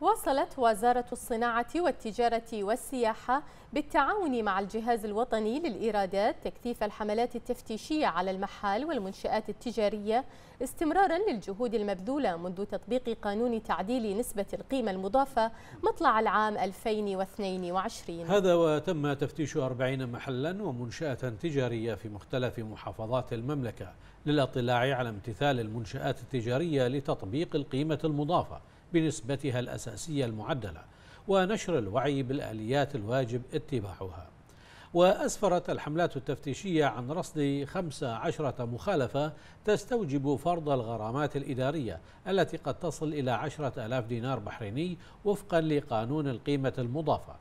واصلت وزارة الصناعة والتجارة والسياحة بالتعاون مع الجهاز الوطني للإيرادات تكثيف الحملات التفتيشية على المحال والمنشآت التجارية استمرارا للجهود المبذولة منذ تطبيق قانون تعديل نسبة القيمة المضافة مطلع العام 2022 هذا وتم تفتيش 40 محلا ومنشأة تجارية في مختلف محافظات المملكة للاطلاع على امتثال المنشآت التجارية لتطبيق القيمة المضافة بنسبتها الأساسية المعدلة ونشر الوعي بالآليات الواجب اتباعها وأسفرت الحملات التفتيشية عن رصد 15 مخالفة تستوجب فرض الغرامات الإدارية التي قد تصل إلى 10 ألاف دينار بحريني وفقا لقانون القيمة المضافة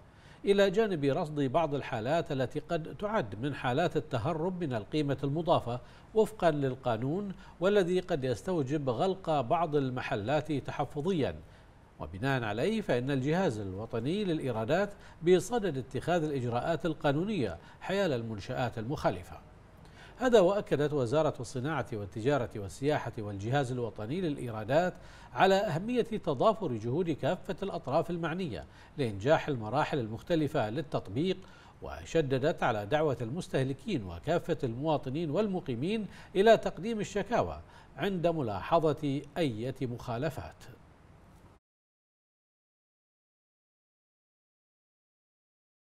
إلى جانب رصد بعض الحالات التي قد تعد من حالات التهرب من القيمة المضافة وفقا للقانون والذي قد يستوجب غلق بعض المحلات تحفظيا وبناء عليه فإن الجهاز الوطني للإيرادات بصدد اتخاذ الإجراءات القانونية حيال المنشآت المخالفة هذا وأكدت وزارة الصناعة والتجارة والسياحة والجهاز الوطني للإيرادات على أهمية تضافر جهود كافة الأطراف المعنية لإنجاح المراحل المختلفة للتطبيق وشددت على دعوة المستهلكين وكافة المواطنين والمقيمين إلى تقديم الشكاوى عند ملاحظة أية مخالفات